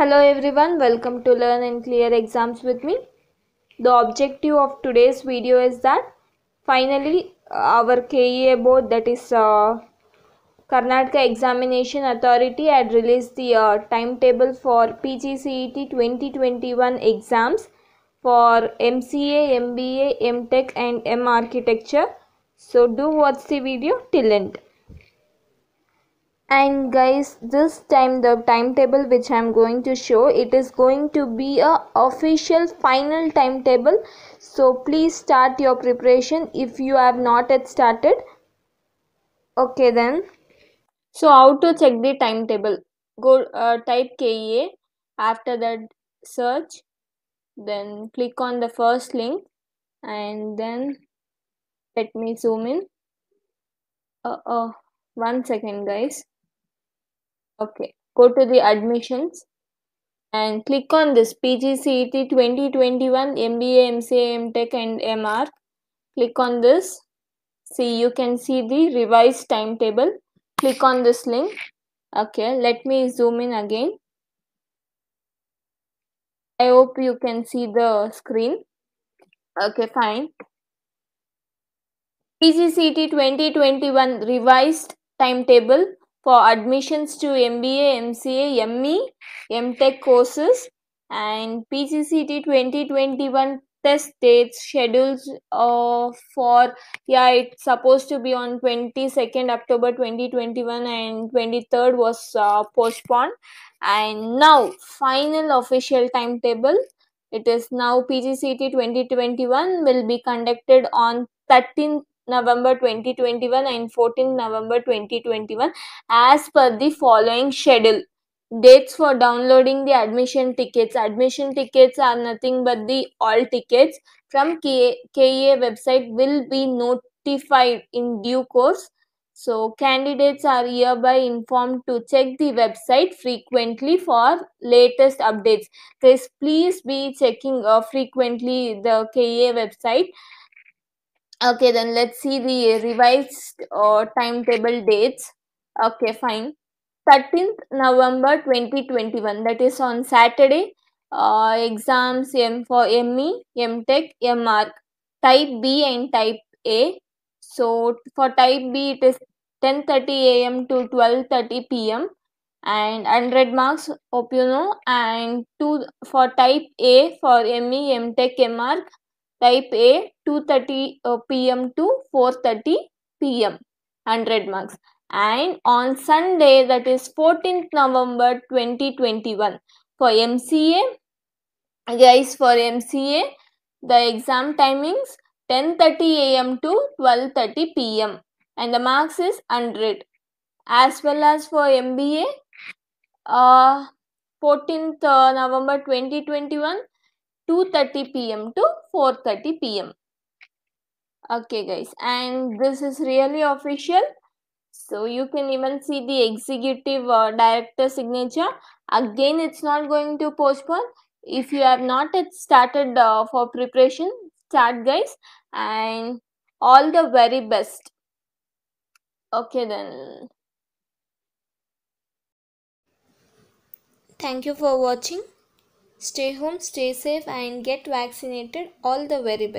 Hello everyone, welcome to Learn and Clear Exams with me. The objective of today's video is that finally uh, our KEA board that is uh, Karnataka Examination Authority had released the uh, timetable for PGCET 2021 exams for MCA, MBA, MTech and M Architecture. So do watch the video till end and guys this time the timetable which i'm going to show it is going to be a official final timetable so please start your preparation if you have not yet started okay then so how to check the timetable go uh, type kea after that search then click on the first link and then let me zoom in uh, uh one second, guys Okay, go to the admissions and click on this PGCET 2021 MBA, MCA, MTech and MR. Click on this. See, you can see the revised timetable. Click on this link. Okay, let me zoom in again. I hope you can see the screen. Okay, fine. PGCET 2021 revised timetable for admissions to MBA, MCA, ME, MTech courses and PGCT 2021 test dates schedules uh, for yeah it's supposed to be on 22nd october 2021 and 23rd was uh, postponed and now final official timetable it is now pgct 2021 will be conducted on 13th November 2021 and 14 November 2021 as per the following schedule dates for downloading the admission tickets admission tickets are nothing but the all tickets from KA, KEA website will be notified in due course so candidates are hereby informed to check the website frequently for latest updates please please be checking uh, frequently the KEA website Okay, then let's see the revised uh, timetable dates. Okay, fine. 13th November 2021, that is on Saturday. Uh, exams M for ME, MTech, Mark. Type B and Type A. So for Type B, it is 10.30 a.m. to 12.30 p.m. and 100 marks, hope you know. And two for Type A for ME, MTech, Mark. Type A 2.30 uh, pm to 4.30 pm 100 marks and on Sunday that is 14th November 2021 for MCA guys for MCA the exam timings 10.30 am to 12.30 pm and the marks is 100 as well as for MBA uh, 14th uh, November 2021 2.30 p.m. to 4.30 p.m. Okay guys and this is really official. So you can even see the executive or uh, director signature. Again it's not going to postpone. If you have not started uh, for preparation, start guys and all the very best. Okay then. Thank you for watching. Stay home, stay safe and get vaccinated. All the very best.